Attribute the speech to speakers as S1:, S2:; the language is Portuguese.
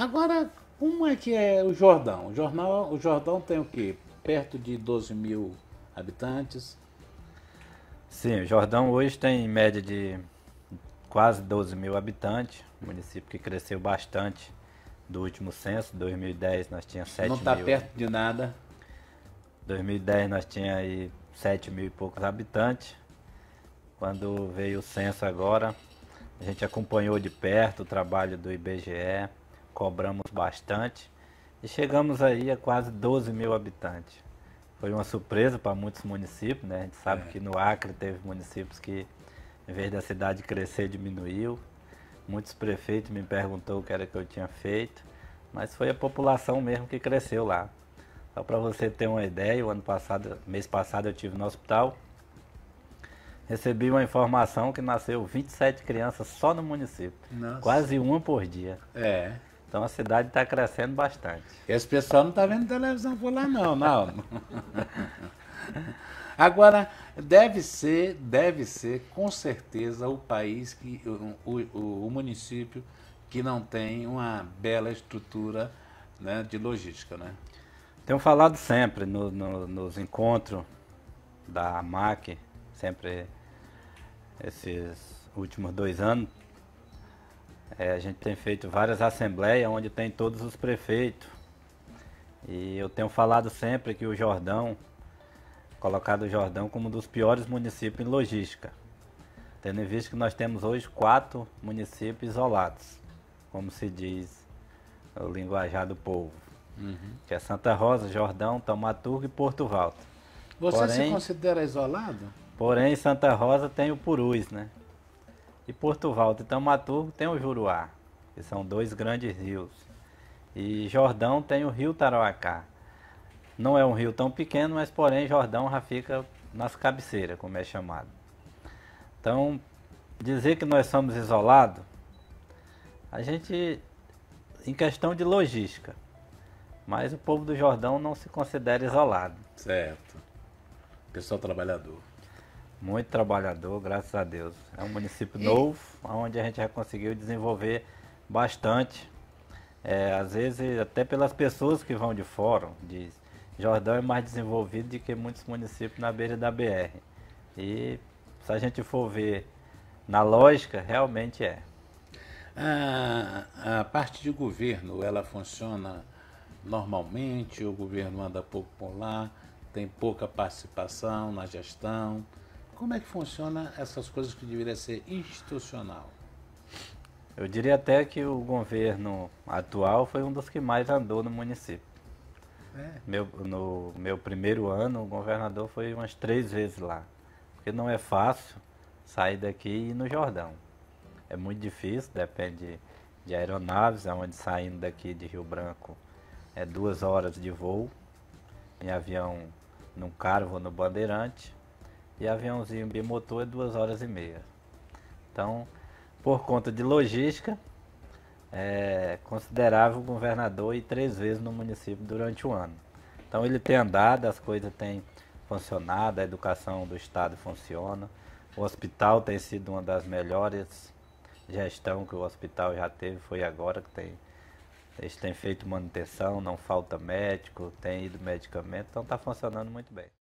S1: Agora, como é que é o Jordão? O, jornal, o Jordão tem o quê? Perto
S2: de 12 mil habitantes? Sim, o Jordão hoje tem em média de quase 12 mil habitantes, um município que cresceu bastante do último censo, 2010 nós tínhamos 7 Não tá mil. Não está perto de nada. 2010 nós tínhamos aí 7 mil e poucos habitantes. Quando veio o censo agora, a gente acompanhou de perto o trabalho do IBGE, cobramos bastante e chegamos aí a quase 12 mil habitantes. Foi uma surpresa para muitos municípios, né? A gente sabe é. que no Acre teve municípios que, em vez da cidade crescer, diminuiu. Muitos prefeitos me perguntou o que era que eu tinha feito, mas foi a população mesmo que cresceu lá. Só para você ter uma ideia, o ano passado, mês passado eu tive no hospital, recebi uma informação que nasceu 27 crianças só no município. Nossa. Quase uma por dia. É. Então a cidade está crescendo bastante. Esse pessoal não está vendo televisão por lá não, não.
S1: Agora, deve ser, deve ser com certeza o país, que, o, o, o município que não tem uma bela estrutura né, de logística, né?
S2: Tenho falado sempre no, no, nos encontros da Mac sempre esses últimos dois anos, é, a gente tem feito várias assembleias onde tem todos os prefeitos. E eu tenho falado sempre que o Jordão, colocado o Jordão como um dos piores municípios em logística. Tendo em vista que nós temos hoje quatro municípios isolados, como se diz o linguajar do povo. Uhum. Que é Santa Rosa, Jordão, Tomaturgo e Porto Valto. Você porém, se
S1: considera isolado?
S2: Porém, Santa Rosa tem o Purus, né? E Porto Valdo e Tamaturgo tem o Juruá, que são dois grandes rios. E Jordão tem o rio Tarauacá. Não é um rio tão pequeno, mas porém Jordão já fica nas cabeceiras, como é chamado. Então, dizer que nós somos isolados, a gente, em questão de logística, mas o povo do Jordão não se considera isolado. Certo. Pessoal trabalhador muito trabalhador, graças a Deus. É um município e... novo, onde a gente já conseguiu desenvolver bastante. É, às vezes, até pelas pessoas que vão de fora, diz. Jordão é mais desenvolvido do que muitos municípios na beira da BR. E se a gente for ver na lógica, realmente é. A, a parte de
S1: governo, ela funciona normalmente, o governo anda pouco por lá, tem pouca participação na gestão, como é que funciona essas coisas que deveria ser institucional?
S2: Eu diria até que o governo atual foi um dos que mais andou no município. É. Meu, no meu primeiro ano, o governador foi umas três vezes lá. Porque não é fácil sair daqui e ir no Jordão. É muito difícil, depende de aeronaves, onde saindo daqui de Rio Branco é duas horas de voo, em avião num Carvo no Bandeirante e aviãozinho bimotor é duas horas e meia. Então, por conta de logística, é considerável governador e três vezes no município durante o ano. Então ele tem andado, as coisas têm funcionado, a educação do estado funciona, o hospital tem sido uma das melhores gestão que o hospital já teve, foi agora que tem eles têm feito manutenção, não falta médico, tem ido medicamento, então está funcionando muito bem.